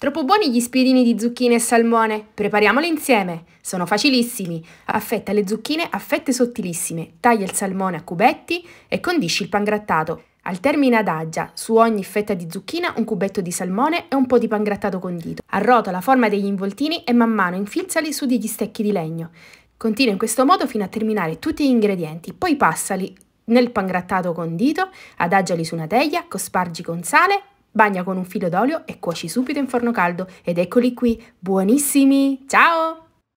Troppo buoni gli spiedini di zucchine e salmone? Prepariamoli insieme! Sono facilissimi. Affetta le zucchine a fette sottilissime, taglia il salmone a cubetti e condisci il pangrattato. Al termine adagia su ogni fetta di zucchina un cubetto di salmone e un po' di pangrattato condito. Arrota la forma degli involtini e man mano infilzali su degli stecchi di legno. Continua in questo modo fino a terminare tutti gli ingredienti, poi passali nel pangrattato condito, adagiali su una teglia, cospargi con sale Bagna con un filo d'olio e cuoci subito in forno caldo ed eccoli qui, buonissimi! Ciao!